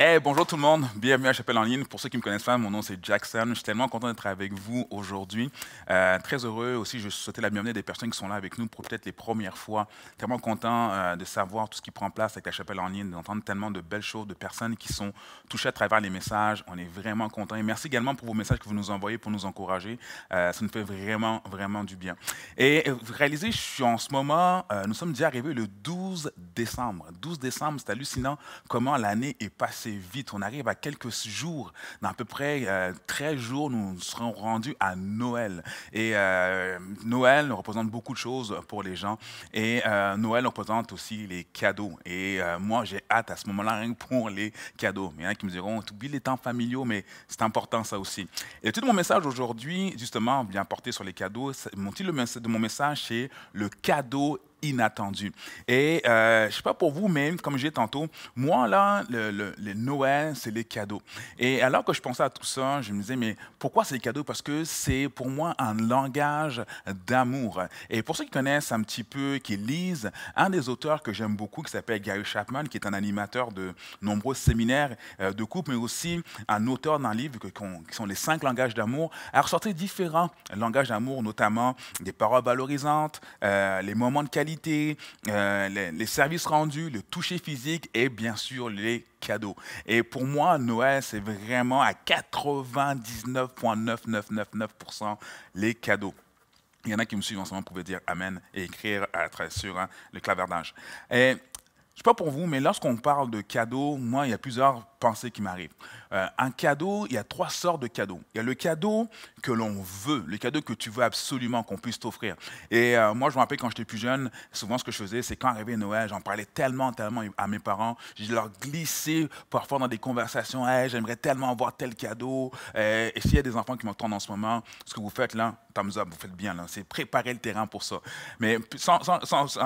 Hey, bonjour tout le monde, bienvenue à Chapelle en ligne. Pour ceux qui ne me connaissent pas, mon nom c'est Jackson. Je suis tellement content d'être avec vous aujourd'hui. Euh, très heureux aussi, je souhaitais la bienvenue des personnes qui sont là avec nous pour peut-être les premières fois. Tellement content euh, de savoir tout ce qui prend place avec la Chapelle en ligne, d'entendre tellement de belles choses, de personnes qui sont touchées à travers les messages. On est vraiment content. Et merci également pour vos messages que vous nous envoyez pour nous encourager. Euh, ça nous fait vraiment, vraiment du bien. Et vous réalisez, je suis en ce moment, nous sommes déjà arrivés le 12 décembre. 12 décembre, c'est hallucinant comment l'année est passée vite. On arrive à quelques jours. Dans à peu près 13 euh, jours, nous serons rendus à Noël. Et euh, Noël représente beaucoup de choses pour les gens. Et euh, Noël représente aussi les cadeaux. Et moi, j'ai hâte à ce moment-là pour les cadeaux. Il y en a qui me diront, oublies les temps familiaux, mais c'est important ça aussi. Et tout mon message aujourd'hui, justement, bien porté sur les cadeaux, mon titre de mon message, c'est le cadeau inattendu. Et euh, je ne sais pas pour vous, mais comme j'ai tantôt, moi, là, le, le, Noël, c'est les cadeaux. Et alors que je pensais à tout ça, je me disais, mais pourquoi c'est les cadeaux? Parce que c'est pour moi un langage d'amour. Et pour ceux qui connaissent un petit peu, qui lisent, un des auteurs que j'aime beaucoup, qui s'appelle Gary Chapman, qui est un animateur de nombreux séminaires euh, de couple, mais aussi un auteur d'un livre qui sont les cinq langages d'amour, a ressorti différents langages d'amour, notamment des paroles valorisantes, euh, les moments de qualité, euh, les, services rendus, le toucher physique et bien sûr les cadeaux. Et pour moi, Noël, c'est vraiment à 99,9999% les cadeaux. Il y en a qui me suivent en ce moment, vous dire Amen et écrire à sur hein, le clavardage. Et je ne sais pas pour vous, mais lorsqu'on parle de cadeaux, moi, il y a plusieurs pensées qui m'arrivent. Euh, un cadeau, il y a trois sortes de cadeaux. Il y a le cadeau que l'on veut, le cadeau que tu veux absolument qu'on puisse t'offrir. Et euh, moi, je me rappelle quand j'étais plus jeune, souvent ce que je faisais, c'est quand arrivait Noël, j'en parlais tellement, tellement à mes parents. Je leur glissais parfois dans des conversations, j'aimerais tellement avoir tel cadeau. Euh, et s'il y a des enfants qui m'entendent en ce moment, ce que vous faites là, thumbs up, vous faites bien là. C'est préparer le terrain pour ça. Mais sans,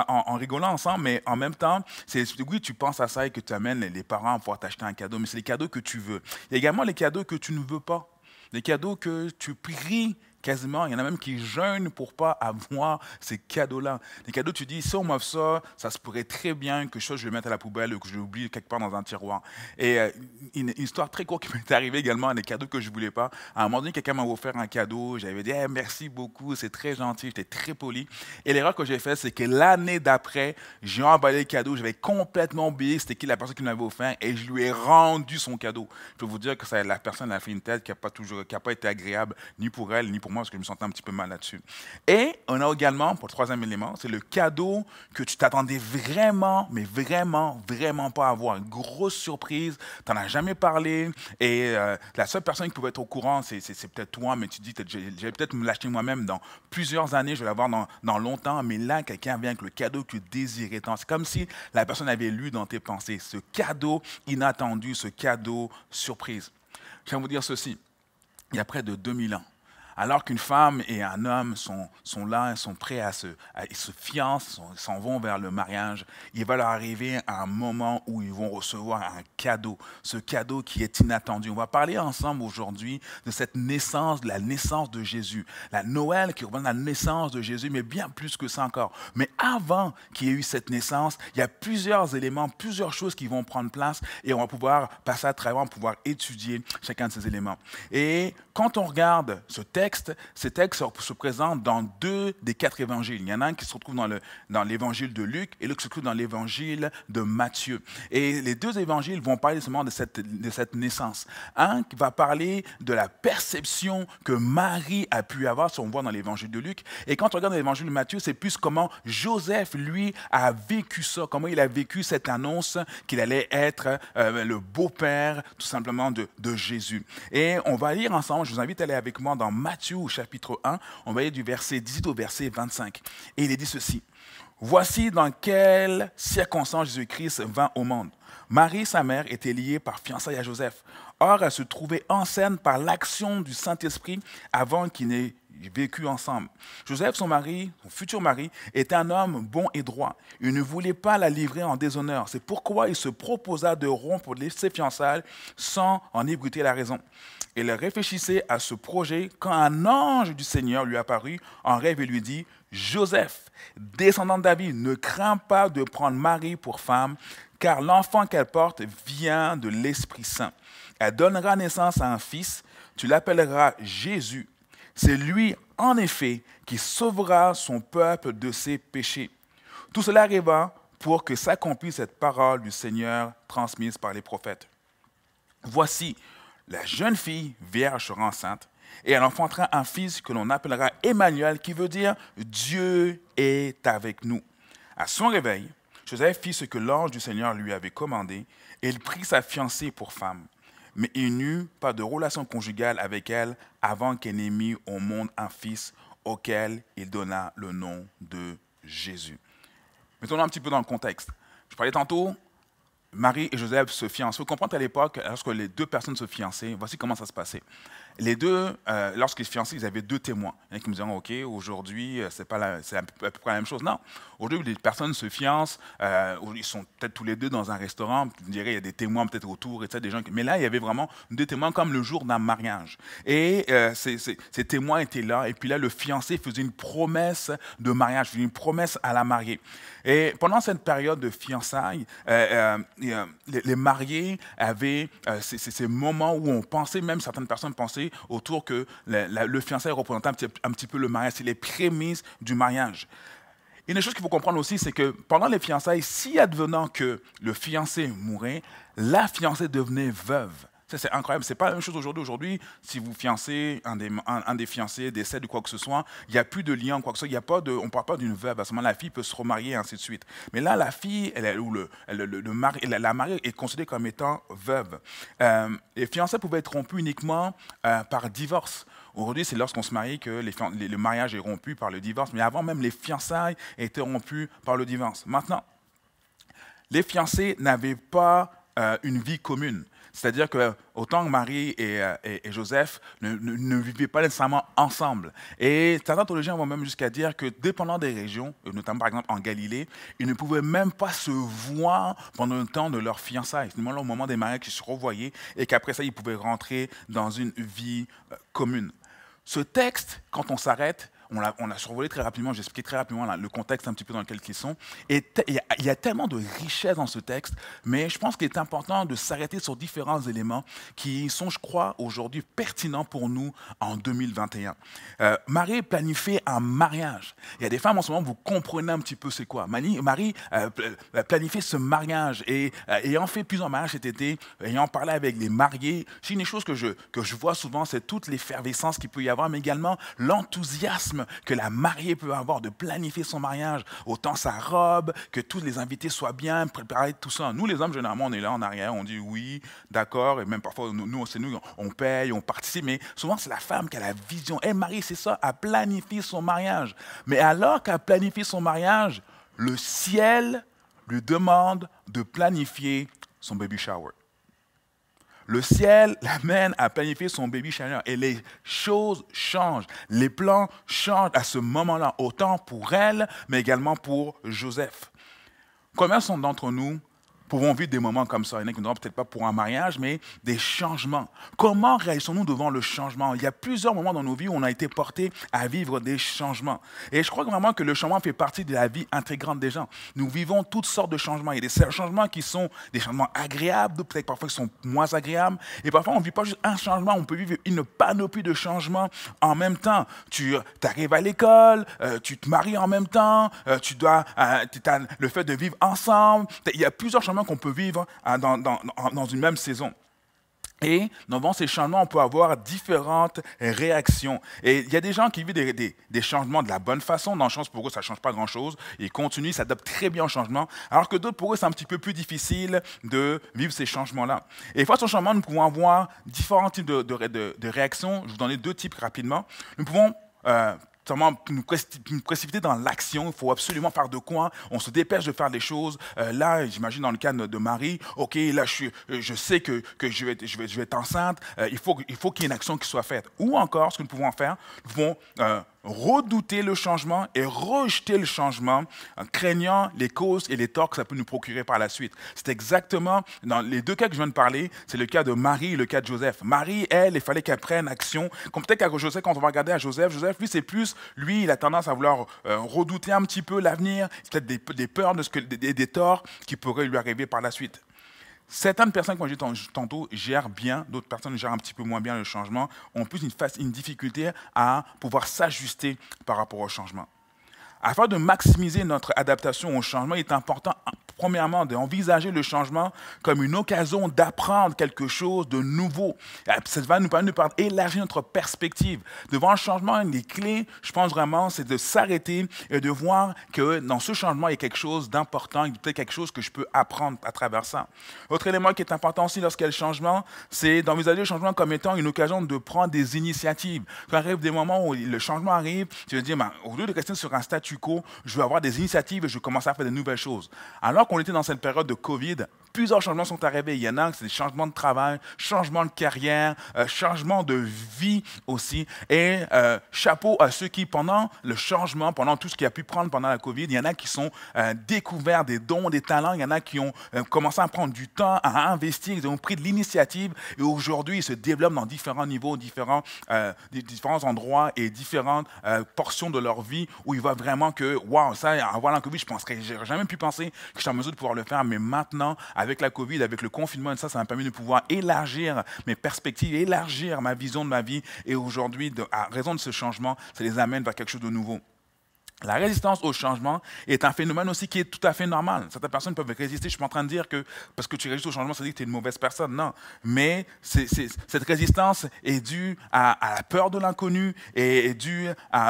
en rigolant ensemble, mais en même temps, c'est oui, tu penses à ça et que tu amènes les parents pour pouvoir t'acheter un cadeau, mais c'est les cadeaux que tu veux. Il y a également les cadeaux que tu ne veux pas. Les cadeaux que tu pries Quasiment, il y en a même qui jeûnent pour pas avoir ces cadeaux-là. Les cadeaux, tu dis, si on m'offre ça, ça se pourrait très bien que chose je vais mettre à la poubelle ou que je l'oublie quelque part dans un tiroir. Et euh, une histoire très courte qui m'est arrivée également, des cadeaux que je voulais pas. À un moment donné, quelqu'un m'a offert un cadeau, j'avais dit, merci beaucoup, c'est très gentil, j'étais très poli. Et l'erreur que j'ai faite, c'est que l'année d'après, j'ai emballé le cadeau, j'avais complètement oublié c'était qui la personne qui m'avait offert et je lui ai rendu son cadeau. Je peux vous dire que ça, la personne a fait une tête qui n'a pas, toujours, pas été agréable, ni pour elle, ni pour moi, parce que je me sentais un petit peu mal là-dessus. Et on a également, pour le troisième élément, c'est le cadeau que tu t'attendais vraiment, mais vraiment, vraiment pas à avoir. Une grosse surprise, tu n'en as jamais parlé, et euh, la seule personne qui pouvait être au courant, c'est peut-être toi, mais tu dis, j'allais peut-être me l'acheter moi-même dans plusieurs années, je vais l'avoir dans, dans, longtemps, mais là, quelqu'un vient avec le cadeau que tu désirais tant. C'est comme si la personne avait lu dans tes pensées ce cadeau inattendu, ce cadeau surprise. Je vais vous dire ceci, il y a près de 2000 ans, alors qu'une femme et un homme sont, sont là, sont prêts à se, à, ils s'en vont vers le mariage, il va leur arriver un moment où ils vont recevoir un cadeau, ce cadeau qui est inattendu. On va parler ensemble aujourd'hui de cette naissance, de la naissance de Jésus, la Noël qui à la naissance de Jésus, mais bien plus que ça encore. Mais avant qu'il y ait eu cette naissance, il y a plusieurs éléments, plusieurs choses qui vont prendre place et on va pouvoir passer à travers, pouvoir étudier chacun de ces éléments. Et quand on regarde ce texte, ces textes se présentent dans deux des quatre évangiles. Il y en a un qui se retrouve dans l'évangile de Luc et l'autre qui se trouve dans l'évangile de Matthieu. Et les deux évangiles vont parler seulement de cette, de cette naissance. Un qui va parler de la perception que Marie a pu avoir, si on voit dans l'évangile de Luc. Et quand on regarde l'évangile de Matthieu, c'est plus comment Joseph, lui, a vécu ça, comment il a vécu cette annonce qu'il allait être euh, le beau-père, tout simplement, de, de Jésus. Et on va lire ensemble, je vous invite à aller avec moi dans Matthieu Matthieu chapitre 1, on va aller du verset 18 au verset 25. Et il est dit ceci. Voici dans quelles circonstances Jésus-Christ vint au monde. Marie, sa mère, était liée par fiançailles à Joseph. Or, elle se trouvait enceinte par l'action du Saint-Esprit avant qu'ils n'aient vécu ensemble. Joseph, son mari, son futur mari, était un homme bon et droit. Il ne voulait pas la livrer en déshonneur. C'est pourquoi il se proposa de rompre ses fiançailles sans en ébruter la raison. Il réfléchissait à ce projet quand un ange du Seigneur lui apparut en rêve et lui dit, Joseph, descendant de David, ne crains pas de prendre Marie pour femme, car l'enfant qu'elle porte vient de l'Esprit Saint. Elle donnera naissance à un fils, tu l'appelleras Jésus. C'est lui, en effet, qui sauvera son peuple de ses péchés. Tout cela arriva pour que s'accomplisse cette parole du Seigneur transmise par les prophètes. Voici, la jeune fille vierge sera enceinte et elle enfantera un fils que l'on appellera Emmanuel, qui veut dire Dieu est avec nous. À son réveil, Joseph fit ce que l'ange du Seigneur lui avait commandé et il prit sa fiancée pour femme. Mais il n'eut pas de relation conjugale avec elle avant qu'elle n'ait mis au monde un fils auquel il donna le nom de Jésus. mettons un petit peu dans le contexte. Je parlais tantôt Marie et Joseph se fiancent. Vous comprenez à l'époque, lorsque les deux personnes se fiançaient, voici comment ça se passait les deux, euh, lorsqu'ils se fiançaient, ils avaient deux témoins. Il qui me disaient, OK, aujourd'hui, euh, c'est la, à peu près la même chose. Non. Aujourd'hui, les personnes se fiancent, euh, ils sont peut-être tous les deux dans un restaurant, vous me il y a des témoins peut-être autour, et ça, des gens. Mais là, il y avait vraiment deux témoins comme le jour d'un mariage. Et ces, témoins étaient là, et puis là, le fiancé faisait une promesse de mariage, une promesse à la mariée. Et pendant cette période de fiançailles, les, mariés avaient ces moments où on pensait, même certaines personnes pensaient, autour que le fiancé représentait un petit, peu le mariage, c'est les prémices du mariage. Une chose qu'il faut comprendre aussi, c'est que pendant les fiançailles, si advenant que le fiancé mourait, la fiancée devenait veuve c'est incroyable. C'est pas la même chose aujourd'hui. Aujourd'hui, si vous fiancez, un des, des fiancés décède ou quoi que ce soit, il n'y a plus de lien, quoi que ce soit. Y a pas de, on ne parle pas d'une veuve. À ce moment, la fille peut se remarier, ainsi de suite. Mais là, la fille, elle, ou le, le, mari, la, mariée est considérée comme étant veuve. Euh, les fiancés pouvaient être rompus uniquement euh, par divorce. Aujourd'hui, c'est lorsqu'on se marie que les, le mariage est rompu par le divorce. Mais avant même, les fiançailles étaient rompues par le divorce. Maintenant, les fiancés n'avaient pas euh, une vie commune. C'est-à-dire que autant que Marie et, euh, Joseph ne, vivaient pas nécessairement ensemble. Et certains théologiens vont même jusqu'à dire que dépendant des régions, notamment par exemple en Galilée, ils ne pouvaient même pas se voir pendant le temps de leur fiançailles. Finalement, au moment des mariages, ils se revoyaient et qu'après ça, ils pouvaient rentrer dans une vie euh, commune. Ce texte, quand on s'arrête, on l'a, survolé très rapidement, j'ai très rapidement le contexte un petit peu dans lequel ils sont. Et il y, a tellement de richesses dans ce texte, mais je pense qu'il est important de s'arrêter sur différents éléments qui sont, je crois, aujourd'hui pertinents pour nous en 2021. Euh, Marie planifiait un mariage. Il y a des femmes en ce moment, vous comprenez un petit peu c'est quoi. Marie, Marie euh, euh, ce mariage et ayant fait plusieurs mariages cet été, ayant parlé avec les mariés, c'est une des que je, que je vois souvent, c'est toute l'effervescence qu'il peut y avoir, mais également l'enthousiasme que la mariée peut avoir de planifier son mariage, autant sa robe, que tous les invités soient bien, préparés, tout ça. Nous, les hommes, généralement, on est là en arrière, on dit oui, d'accord, et même parfois, nous, c'est nous, on paye, on participe, mais souvent, c'est la femme qui a la vision. Et eh, mari, Marie, c'est ça, à planifier son mariage. Mais alors qu'elle planifie son mariage, le ciel lui demande de planifier son baby shower. Le ciel l'amène à planifier son bébé chaleur et les choses changent, les plans changent à ce moment-là, autant pour elle, mais également pour Joseph. Combien sont d'entre nous pouvons vivre des moments comme ça. Il peut-être pas pour un mariage, mais des changements. Comment réagissons-nous devant le changement Il y a plusieurs moments dans nos vies où on a été porté à vivre des changements. Et je crois vraiment que le changement fait partie de la vie intégrante des gens. Nous vivons toutes sortes de changements. Il y a des changements qui sont des changements agréables, peut-être parfois qui sont moins agréables. Et parfois, on ne vit pas juste un changement, on peut vivre une panoplie de changements en même temps. Tu euh, arrives à l'école, euh, tu te maries en même temps, euh, tu dois, as le fait de vivre ensemble. Il y a plusieurs changements qu'on peut vivre hein, dans, une même saison. Et dans ces changements, on peut avoir différentes réactions. Et il y a des gens qui vivent des, changements de la bonne façon. Dans le sens, pour eux, ça ne change pas grand-chose. Ils continuent, ils s'adaptent très bien au changement. Alors que d'autres, pour eux, c'est un petit peu plus difficile de vivre ces changements-là. Et face au changement nous pouvons avoir différents types de, réactions. Je vous donne deux types rapidement. Nous pouvons euh, seulement une précipiter dans l'action, il faut absolument faire de quoi, on se dépêche de faire des choses. Euh, là, j'imagine dans le cas de Marie, ok, là je, euh, je sais que, je, vais, je, vais, être enceinte, euh, il faut, il faut qu'il y ait une action qui soit faite. Ou encore, ce que nous pouvons faire, nous pouvons redouter le changement et rejeter le changement en craignant les causes et les torts que ça peut nous procurer par la suite. C'est exactement dans les deux cas que je viens de parler, c'est le cas de Marie et le cas de Joseph. Marie, elle, il fallait qu'elle prenne action. Comme peut-être qu'à Joseph, quand on va regarder à Joseph, Joseph, lui, c'est plus, lui, il a tendance à vouloir euh, redouter un petit peu l'avenir, peut-être des, peurs de ce que, des torts qui pourraient lui arriver par la suite. Certaines personnes, comme je dit tantôt, gèrent bien, d'autres personnes gèrent un petit peu moins bien le changement, En plus une, une difficulté à pouvoir s'ajuster par rapport au changement. Afin de maximiser notre adaptation au changement, il est important premièrement, d'envisager le changement comme une occasion d'apprendre quelque chose de nouveau. Euh, ça va nous permettre d'élargir notre perspective. Devant le changement, une des clés, je pense vraiment, c'est de s'arrêter et de voir que dans ce changement, il y a quelque chose d'important, il y a peut-être quelque chose que je peux apprendre à travers ça. Autre élément qui est important aussi lorsqu'il y a le changement, c'est d'envisager le changement comme étant une occasion de prendre des initiatives. Quand arrive des moments où le changement arrive, tu veux dire, ben, au lieu de rester sur un statu quo, je vais avoir des initiatives et je vais commencer à faire de nouvelles choses. Alors, qu'on était dans cette période de Covid, Plusieurs changements sont arrivés. Il y en a, c'est des changements de travail, changements de carrière, euh, changements de vie aussi. Et euh, chapeau à ceux qui, pendant le changement, pendant tout ce qu'il a pu prendre pendant la COVID, il y en a qui sont euh, découverts des dons, des talents. Il y en a qui ont commencé à prendre du temps, à investir. Ils ont pris de l'initiative. Et aujourd'hui, ils se développent dans différents niveaux, différents, différents endroits et différentes portions de leur vie où il va vraiment que, waouh, ça, avant la COVID, je n'aurais jamais pu penser que je suis en mesure de pouvoir le faire. Mais maintenant, avec la Covid, avec le confinement, ça, ça m'a permis de pouvoir élargir mes perspectives, élargir ma vision de ma vie. Et aujourd'hui, à raison de ce changement, ça les amène vers quelque chose de nouveau. La résistance au changement est un phénomène aussi qui est tout à fait normal. Certaines personnes peuvent résister. Je ne suis pas en train de dire que parce que tu résistes au changement, ça veut dire que tu es une mauvaise personne. Non. Mais cette résistance est due à, la peur de l'inconnu et est due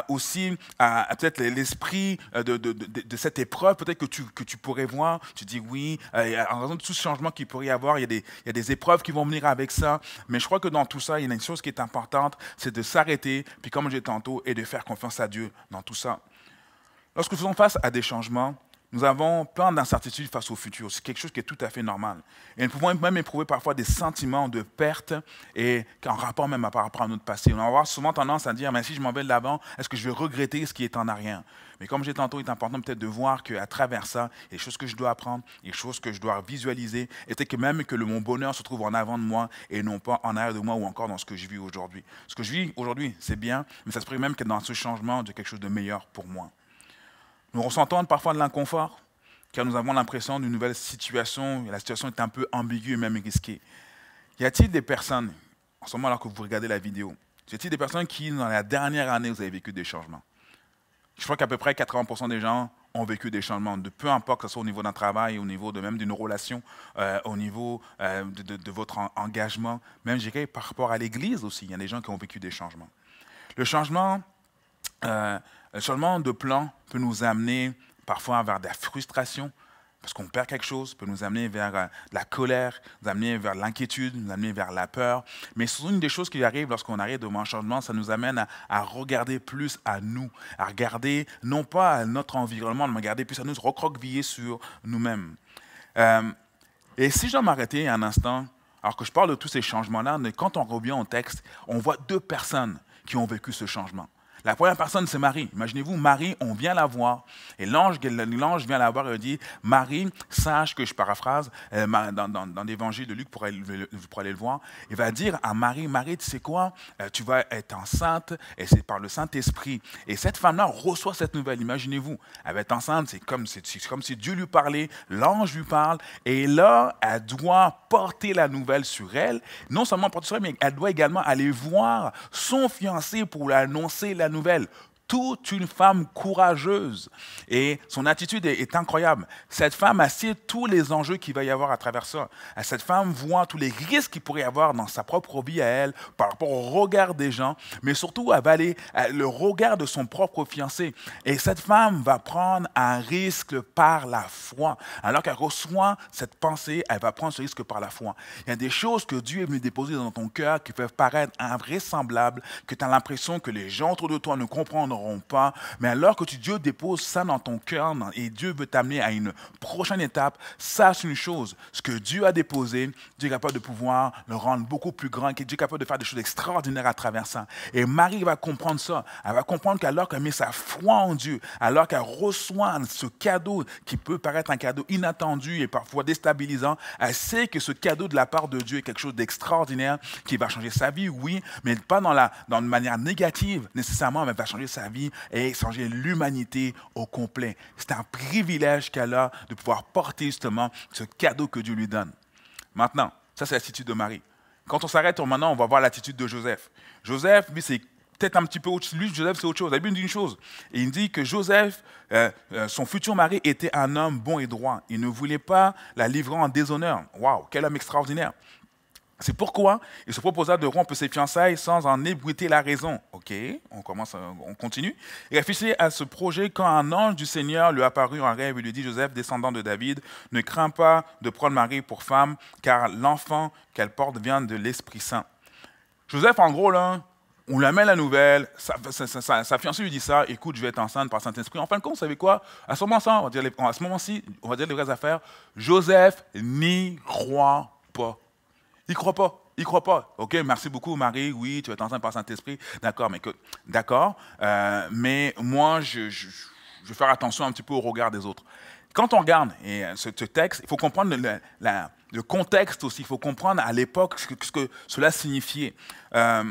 aussi à, peut-être l'esprit euh, de, cette épreuve, peut-être que tu, pourrais voir. Tu dis oui, euh, en raison de tout ce changement qu'il pourrait y avoir, il y, a des, il y a des épreuves qui vont venir avec ça. Mais je crois que dans tout ça, il y a une chose qui est importante, c'est de s'arrêter, puis comme j'ai tantôt, et de faire confiance à Dieu dans tout ça. Lorsque nous faisons face à des changements, nous avons plein d'incertitudes face au futur. C'est quelque chose qui est tout à fait normal. Et nous pouvons même éprouver parfois des sentiments de perte et en rapport même à par rapport à notre passé. On va avoir souvent tendance à dire, mais si je m'en vais de l'avant, est-ce que je vais regretter ce qui est en arrière Mais comme j'ai tantôt, il est important peut-être de voir qu'à travers ça, les des choses que je dois apprendre, les des choses que je dois visualiser, et peut-être que même que le, mon bonheur se trouve en avant de moi et non pas en arrière de moi ou encore dans ce que je vis aujourd'hui. Ce que je vis aujourd'hui, c'est bien, mais ça se même que dans ce changement, a quelque chose de meilleur pour moi. Nous ressentons parfois de l'inconfort, car nous avons l'impression d'une nouvelle situation, et la situation est un peu ambiguë et même risquée. Y a-t-il des personnes, en ce moment alors que vous regardez la vidéo, y a-t-il des personnes qui, dans la dernière année, vous avez vécu des changements Je crois qu'à peu près 80% des gens ont vécu des changements, de peu importe que ce soit au niveau d'un travail, au niveau de même d'une relation, euh, au niveau euh, de, votre engagement, même par rapport à l'Église aussi, il y a des gens qui ont vécu des changements. Le changement, euh, euh, seulement, changement de plan peut nous amener parfois vers de la frustration, parce qu'on perd quelque chose, peut nous amener vers euh, de la colère, nous amener vers l'inquiétude, nous amener vers la peur. Mais souvent une des choses qui arrive lorsqu'on arrive devant un changement, ça nous amène à, regarder plus à nous, à regarder non pas à notre environnement, mais regarder plus à nous, recroqueviller sur nous-mêmes. Euh, et si je dois m'arrêter un instant, alors que je parle de tous ces changements-là, mais quand on revient au texte, on voit deux personnes qui ont vécu ce changement. La première personne, c'est Marie. Imaginez-vous, Marie, on vient la voir. Et l'ange vient la voir et dit, Marie, sache que je paraphrase euh, dans, l'évangile de Luc pour aller, le voir. Il va dire à Marie, Marie, tu sais quoi, euh, tu vas être enceinte et c'est par le Saint-Esprit. Et cette femme-là reçoit cette nouvelle. Imaginez-vous, elle va être enceinte, c'est comme, comme si Dieu lui parlait, l'ange lui parle. Et là, elle doit porter la nouvelle sur elle. Non seulement porter sur elle, mais elle doit également aller voir son fiancé pour lui annoncer la nouvelle toute une femme courageuse. Et son attitude est, incroyable. Cette femme assied tous les enjeux qu'il va y avoir à travers ça. Cette femme voit tous les risques qu'il pourrait y avoir dans sa propre vie à elle, par rapport au regard des gens, mais surtout elle va le regard de son propre fiancé. Et cette femme va prendre un risque par la foi. Alors qu'elle reçoit cette pensée, elle va prendre ce risque par la foi. Il y a des choses que Dieu est venu déposer dans ton cœur qui peuvent paraître invraisemblables, que tu as l'impression que les gens autour de toi ne comprendront pas. Mais alors que tu, Dieu dépose ça dans ton cœur et Dieu veut t'amener à une prochaine étape, ça c'est une chose, ce que Dieu a déposé, Dieu est capable de pouvoir le rendre beaucoup plus grand, que Dieu est capable de faire des choses extraordinaires à travers ça. Et Marie va comprendre ça. Elle va comprendre qu'alors qu'elle met sa foi en Dieu, alors qu'elle reçoit ce cadeau qui peut paraître un cadeau inattendu et parfois déstabilisant, elle sait que ce cadeau de la part de Dieu est quelque chose d'extraordinaire qui va changer sa vie, oui, mais pas dans la dans une manière négative nécessairement, mais va changer sa vie et changer l'humanité au complet. C'est un privilège qu'elle a de pouvoir porter justement ce cadeau que Dieu lui donne. Maintenant, ça c'est l'attitude de Marie. Quand on s'arrête maintenant, on va voir l'attitude de Joseph. Joseph, lui, c'est peut-être un petit peu autre Lui, Joseph, c'est autre chose. La Bible dit une chose. il dit que Joseph, euh, euh, son futur mari, était un homme bon et droit. Il ne voulait pas la livrer en déshonneur. Waouh, quel homme extraordinaire. C'est pourquoi il se proposa de rompre ses fiançailles sans en ébruiter la raison. Ok, on commence, euh, on continue. Il réfléchit à ce projet quand un ange du Seigneur lui apparut en rêve et lui dit Joseph, descendant de David, ne crains pas de prendre Marie pour femme, car l'enfant qu'elle porte vient de l'Esprit Saint. Joseph, en gros, on lui amène la nouvelle, sa, fiancée lui dit ça, écoute, je vais être enceinte par Saint-Esprit. En fin de compte, vous savez quoi À ce moment-ci, on, va dire les vraies affaires. Joseph n'y croit pas. Il ne croit pas. Il ne croit pas. OK, merci beaucoup, Marie. Oui, tu es en train par Saint-Esprit. D'accord, mais d'accord. Euh, mais moi, je, je, vais faire attention un petit peu au regard des autres. Quand on regarde et, euh, ce, texte, il faut comprendre le, contexte aussi. Il faut comprendre à l'époque ce, que cela signifiait. Euh,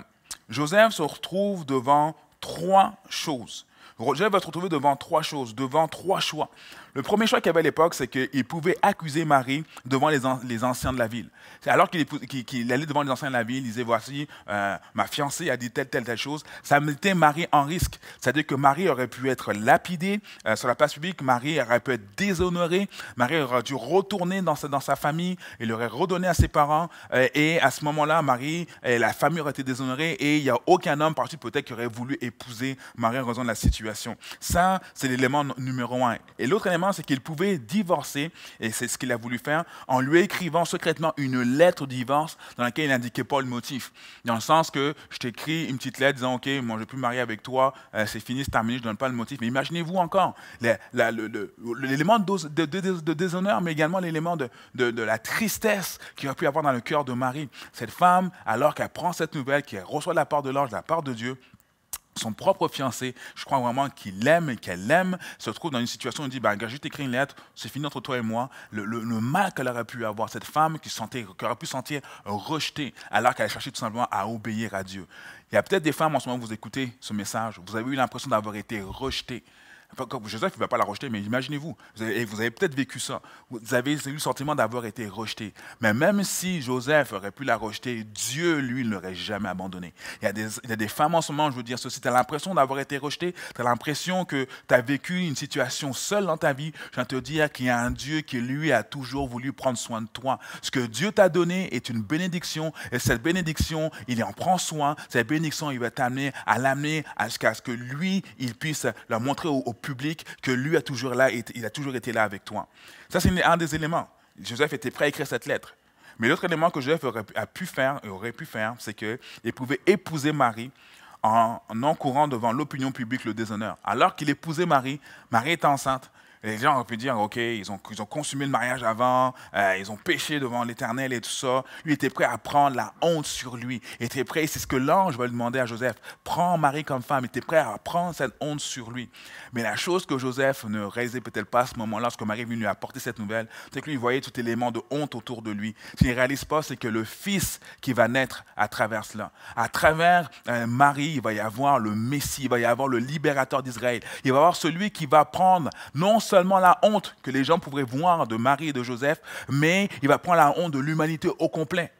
Joseph se retrouve devant trois choses. Joseph va se retrouver devant trois choses, devant trois choix. Le premier choix qu'il avait à l'époque, c'est qu'il pouvait accuser Marie devant les, anciens de la ville. C'est alors qu'il allait devant les anciens de la ville, il disait, voici, euh, ma fiancée a dit telle, telle, telle chose. Ça mettait Marie en risque. C'est-à-dire que Marie aurait pu être lapidée euh, sur la place publique, Marie aurait pu être déshonorée, Marie aurait dû retourner dans sa, dans sa famille, elle aurait redonné à ses parents. Euh, et à ce moment-là, Marie, la famille aurait été déshonorée et il n'y a aucun homme parti peut-être qui aurait voulu épouser Marie en raison de la situation. Ça, c'est l'élément numéro un. Et l'autre élément c'est qu'il pouvait divorcer, et c'est ce qu'il a voulu faire, en lui écrivant secrètement une lettre de divorce dans laquelle il n'indiquait pas le motif. Dans le sens que je t'écris une petite lettre disant, OK, moi je ne plus me marier avec toi, euh, c'est fini, c'est terminé, je ne donne pas le motif. Mais imaginez-vous encore l'élément de, de, de, déshonneur, mais également l'élément de, la tristesse qu'il aurait pu avoir dans le cœur de Marie. Cette femme, alors qu'elle prend cette nouvelle, qu'elle reçoit de la part de l'ange, la part de Dieu, son propre fiancé, je crois vraiment qu'il l'aime qu'elle l'aime, se trouve dans une situation où il dit, ben, je t'écris une lettre, c'est fini entre toi et moi. Le, mal qu'elle aurait pu avoir, cette femme qui, sentait, qui aurait pu sentir rejetée alors qu'elle cherchait tout simplement à obéir à Dieu. Il y a peut-être des femmes en ce moment, vous écoutez ce message, vous avez eu l'impression d'avoir été rejetée. Joseph, ne va pas la rejeter, mais imaginez-vous, et vous avez, peut-être vécu ça. Vous avez eu le sentiment d'avoir été rejeté. Mais même si Joseph aurait pu la rejeter, Dieu, lui, ne l'aurait jamais abandonné. Il y, a des, femmes en ce moment, je veux dire ceci, tu as l'impression d'avoir été rejeté, tu as l'impression que tu as vécu une situation seule dans ta vie. Je viens te dire qu'il y a un Dieu qui, lui, a toujours voulu prendre soin de toi. Ce que Dieu t'a donné est une bénédiction, et cette bénédiction, il en prend soin. Cette bénédiction, il va t'amener à l'amener jusqu'à ce que lui, il puisse la montrer au, au public que lui a toujours là, il a toujours été là avec toi. Ça, c'est un des éléments. Joseph était prêt à écrire cette lettre. Mais l'autre élément que Joseph a pu faire, aurait pu faire, c'est qu'il pouvait épouser Marie en encourant devant l'opinion publique le déshonneur. Alors qu'il épousait Marie, Marie était enceinte, les gens ont pu dire, OK, ils ont, ils ont consumé le mariage avant, euh, ils ont péché devant l'Éternel et tout ça. Lui était prêt à prendre la honte sur lui. Il était prêt, c'est ce que l'ange va lui demander à Joseph, prends Marie comme femme. Il était prêt à prendre cette honte sur lui. Mais la chose que Joseph ne réalisait peut-être pas à ce moment-là, lorsque Marie venait lui apporter cette nouvelle, c'est que lui il voyait tout élément de honte autour de lui. Ce qu'il ne réalise pas, c'est que le fils qui va naître à travers cela, à travers euh, Marie, il va y avoir le Messie, il va y avoir le libérateur d'Israël. Il va y avoir celui qui va prendre non seulement seulement la honte que les gens pourraient voir de Marie et de Joseph, mais il va prendre la honte de l'humanité au complet.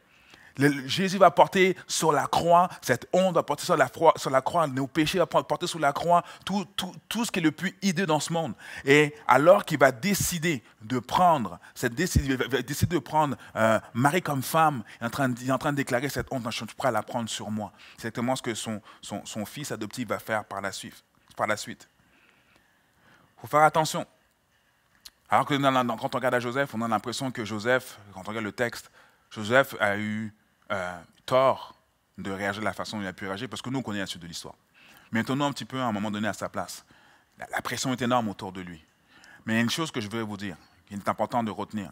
Jésus va porter sur la croix, cette honte va porter sur la, sur la croix, nos péchés va porter sur la croix, tout, tout, tout ce qui est le plus hideux dans ce monde. Et alors qu'il va décider de prendre, cette décision, décider de prendre euh, Marie comme femme, il est, en train de, train de déclarer cette honte, je suis prêt à la prendre sur moi. C'est exactement ce que son, son, fils adoptif va faire par la suite. Par la suite. Il faut faire attention. Alors que quand on regarde à Joseph, on a l'impression que Joseph, quand on regarde le texte, Joseph a eu euh, tort de réagir de la façon dont il a pu réagir, parce que nous, on connaît la suite de l'histoire. Mais un petit peu à un moment donné à sa place. La, pression est énorme autour de lui. Mais il y a une chose que je voudrais vous dire, qu'il est important de retenir.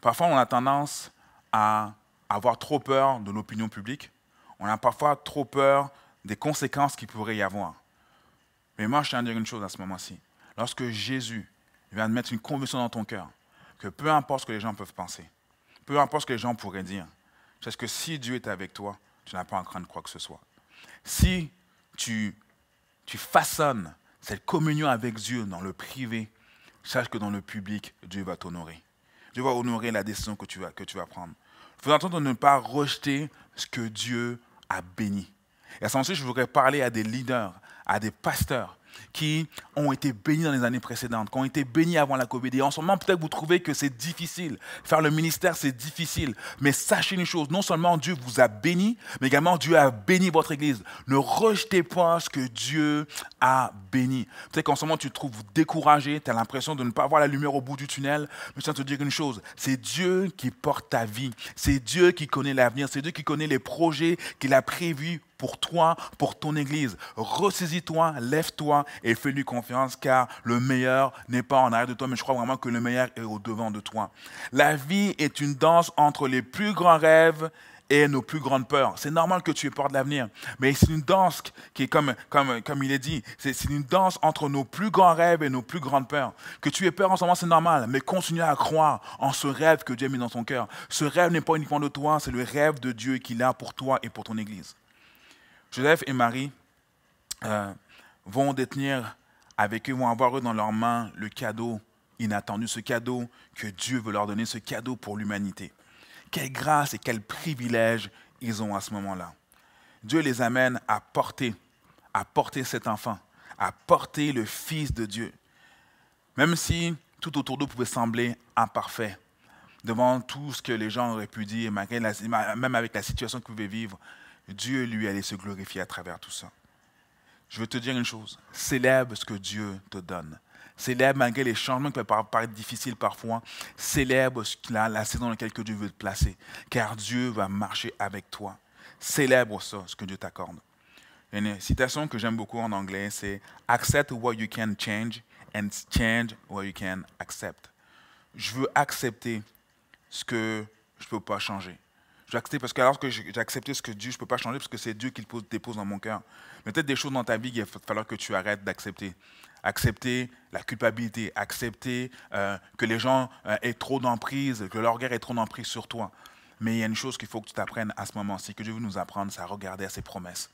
Parfois, on a tendance à avoir trop peur de l'opinion publique. On a parfois trop peur des conséquences qu'il pourrait y avoir. Mais moi, je tiens à dire une chose à ce moment-ci. Lorsque Jésus il vient de mettre une conviction dans ton cœur que peu importe ce que les gens peuvent penser, peu importe ce que les gens pourraient dire, parce que si Dieu est avec toi, tu n'as pas à craindre quoi que ce soit. Si tu, tu façonnes cette communion avec Dieu dans le privé, sache que dans le public, Dieu va t'honorer. Dieu va honorer la décision que tu vas, prendre. Il faut entendre ne pas rejeter ce que Dieu a béni. Et à ce je voudrais parler à des leaders, à des pasteurs, qui ont été bénis dans les années précédentes, qui ont été bénis avant la COVID. en ce moment, peut-être vous trouvez que c'est difficile. Faire le ministère, c'est difficile. Mais sachez une chose, non seulement Dieu vous a béni, mais également Dieu a béni votre Église. Ne rejetez pas ce que Dieu a béni. Peut-être qu'en ce moment, tu te trouves découragé, tu as l'impression de ne pas voir la lumière au bout du tunnel. Mais je tiens à te dire une chose, c'est Dieu qui porte ta vie. C'est Dieu qui connaît l'avenir. C'est Dieu qui connaît les projets qu'il a prévus pour toi, pour ton Église. Ressaisis-toi, lève-toi et fais-lui confiance car le meilleur n'est pas en arrière de toi, mais je crois vraiment que le meilleur est au devant de toi. La vie est une danse entre les plus grands rêves et nos plus grandes peurs. C'est normal que tu aies peur de l'avenir, mais c'est une danse qui est comme, comme, comme il est dit, c'est une danse entre nos plus grands rêves et nos plus grandes peurs. Que tu aies peur en ce moment, c'est normal, mais continue à croire en ce rêve que Dieu a mis dans ton cœur. Ce rêve n'est pas uniquement de toi, c'est le rêve de Dieu qu'il a pour toi et pour ton Église. Joseph et Marie euh, vont détenir avec eux, vont avoir eux dans leurs mains le cadeau inattendu, ce cadeau que Dieu veut leur donner, ce cadeau pour l'humanité. Quelle grâce et quel privilège ils ont à ce moment-là. Dieu les amène à porter, à porter cet enfant, à porter le Fils de Dieu. Même si tout autour d'eux pouvait sembler imparfait, devant tout ce que les gens auraient pu dire, même avec la situation qu'ils pouvaient vivre, Dieu, lui, allait se glorifier à travers tout ça. Je veux te dire une chose, célèbre ce que Dieu te donne. Célèbre malgré les changements qui peuvent paraître difficiles parfois. Célèbre la, la saison dans laquelle Dieu veut te placer, car Dieu va marcher avec toi. Célèbre ça, ce que Dieu t'accorde. Une citation que j'aime beaucoup en anglais, c'est Accept what you can change and change what you can accept. Je veux accepter ce que je ne peux pas changer. J'ai accepté parce que lorsque que j'ai accepté ce que Dieu, je ne peux pas changer parce que c'est Dieu qui le dépose dans mon cœur. Mais peut-être des choses dans ta vie qu'il va falloir que tu arrêtes d'accepter. Accepter la culpabilité, accepter euh, que les gens euh, aient trop d'emprise, que leur guerre ait trop d'emprise sur toi. Mais il y a une chose qu'il faut que tu t'apprennes à ce moment-ci, que Dieu veut nous apprendre, c'est à regarder à ses promesses.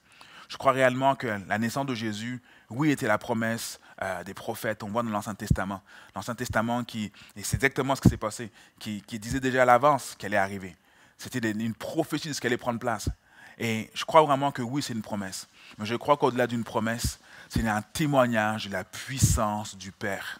Je crois réellement que la naissance de Jésus, oui, était la promesse euh, des prophètes. On voit dans l'Ancien Testament. L'Ancien Testament qui, et c'est exactement ce qui s'est passé, qui, qui disait déjà à l'avance qu'elle est arrivée. C'était une prophétie de ce qui allait prendre place. Et je crois vraiment que oui, c'est une promesse. Mais je crois qu'au-delà d'une promesse, c'est un témoignage de la puissance du Père.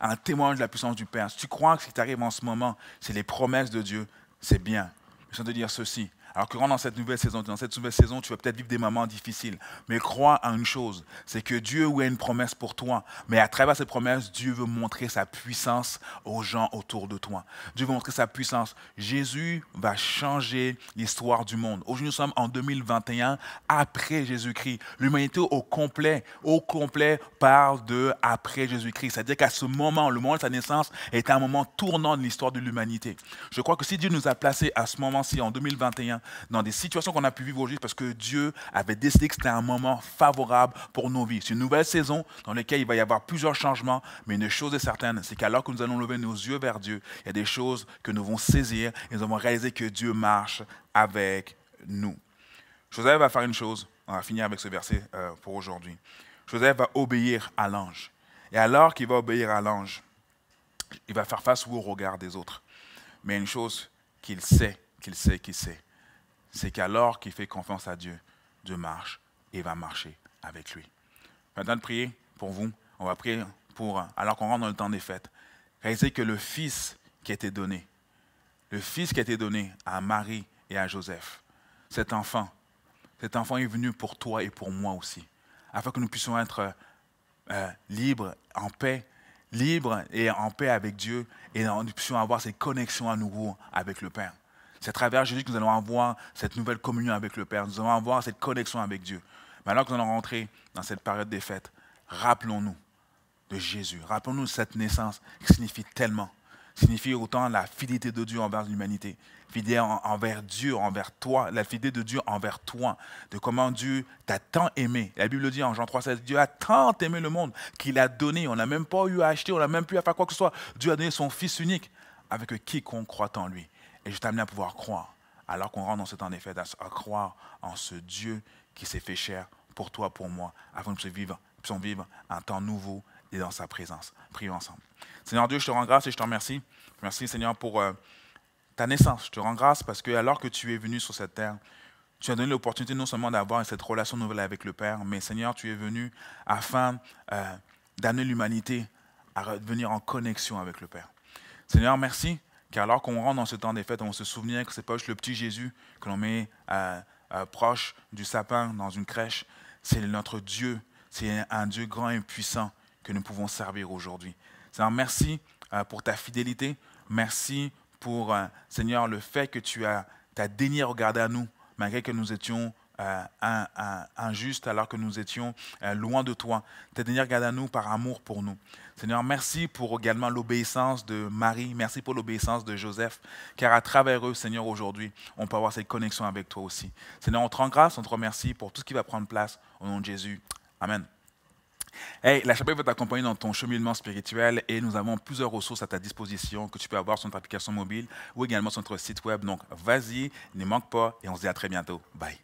Un témoignage de la puissance du Père. Si tu crois que ce qui t'arrive en ce moment, c'est les promesses de Dieu, c'est bien. Je veux de dire ceci. Alors que dans cette nouvelle saison, dans cette nouvelle saison, tu vas peut-être vivre des moments difficiles. Mais crois en une chose, c'est que Dieu a une promesse pour toi. Mais à travers cette promesse, Dieu veut montrer sa puissance aux gens autour de toi. Dieu veut montrer sa puissance. Jésus va changer l'histoire du monde. Aujourd'hui, nous sommes en 2021, après Jésus-Christ. L'humanité au complet, au complet, parle de après Jésus-Christ. C'est-à-dire qu'à ce moment, le moment de sa naissance est un moment tournant de l'histoire de l'humanité. Je crois que si Dieu nous a placés à ce moment-ci, en 2021, dans des situations qu'on a pu vivre aujourd'hui, parce que Dieu avait décidé que c'était un moment favorable pour nos vies. C'est une nouvelle saison dans laquelle il va y avoir plusieurs changements, mais une chose est certaine, c'est qu'alors que nous allons lever nos yeux vers Dieu, il y a des choses que nous vont saisir et nous allons réaliser que Dieu marche avec nous. Joseph va faire une chose, on va finir avec ce verset euh, pour aujourd'hui. Joseph va obéir à l'ange. Et alors qu'il va obéir à l'ange, il va faire face au regard des autres. Mais une chose qu'il sait, qu'il sait, qu'il sait, c'est qu'alors qu'il fait confiance à Dieu, Dieu marche et va marcher avec lui. Maintenant de prier pour vous, on va prier pour, alors qu'on rentre dans le temps des fêtes, réaliser que le Fils qui a été donné, le Fils qui a été donné à Marie et à Joseph, cet enfant, cet enfant est venu pour toi et pour moi aussi, afin que nous puissions être euh, libres, en paix, libres et en paix avec Dieu, et nous puissions avoir ces connexions à nouveau avec le Père. C'est à travers Jésus que nous allons avoir cette nouvelle communion avec le Père. Nous allons avoir cette connexion avec Dieu. Maintenant que nous allons rentrer dans cette période des fêtes, rappelons-nous de Jésus. Rappelons-nous cette naissance qui signifie tellement. Signifie autant la fidélité de Dieu envers l'humanité, fidèle envers Dieu, envers toi, la fidélité de Dieu envers toi, de comment Dieu t'a tant aimé. La Bible dit en Jean 3, Dieu a tant aimé le monde qu'il a donné. On n'a même pas eu à acheter, on n'a même plus à faire quoi que ce soit. Dieu a donné son Fils unique avec quiconque croit en lui. Et je t'amène à pouvoir croire, alors qu'on rentre dans ce temps des fêtes, à, croire en ce Dieu qui s'est fait cher pour toi, pour moi, afin que nous puissions vivre un temps nouveau et dans sa présence. Prions ensemble. Seigneur Dieu, je te rends grâce et je te remercie. Merci Seigneur pour euh, ta naissance. Je te rends grâce parce que alors que tu es venu sur cette terre, tu as donné l'opportunité non seulement d'avoir cette relation nouvelle avec le Père, mais Seigneur, tu es venu afin euh, d'amener l'humanité à revenir en connexion avec le Père. Seigneur, merci car alors qu'on rentre dans ce temps des fêtes, on se souvient que ce n'est pas juste le petit Jésus que l'on met proche du sapin dans une crèche. C'est notre Dieu. C'est un Dieu grand et puissant que nous pouvons servir aujourd'hui. Seigneur, merci euh, pour ta fidélité. Merci pour, euh, Seigneur, le fait que tu as, as daigné regarder à nous, malgré que nous étions injuste euh, alors que nous étions euh, loin de toi. Seigneur, garde à nous par amour pour nous. Seigneur, merci pour également l'obéissance de Marie, merci pour l'obéissance de Joseph, car à travers eux, Seigneur, aujourd'hui, on peut avoir cette connexion avec toi aussi. Seigneur, on te rend grâce, on te remercie pour tout ce qui va prendre place au nom de Jésus. Amen. Hey, la chapelle va t'accompagner dans ton cheminement spirituel et nous avons plusieurs ressources à ta disposition que tu peux avoir sur notre application mobile ou également sur notre site web. Donc, vas-y, ne manque pas et on se dit à très bientôt. Bye.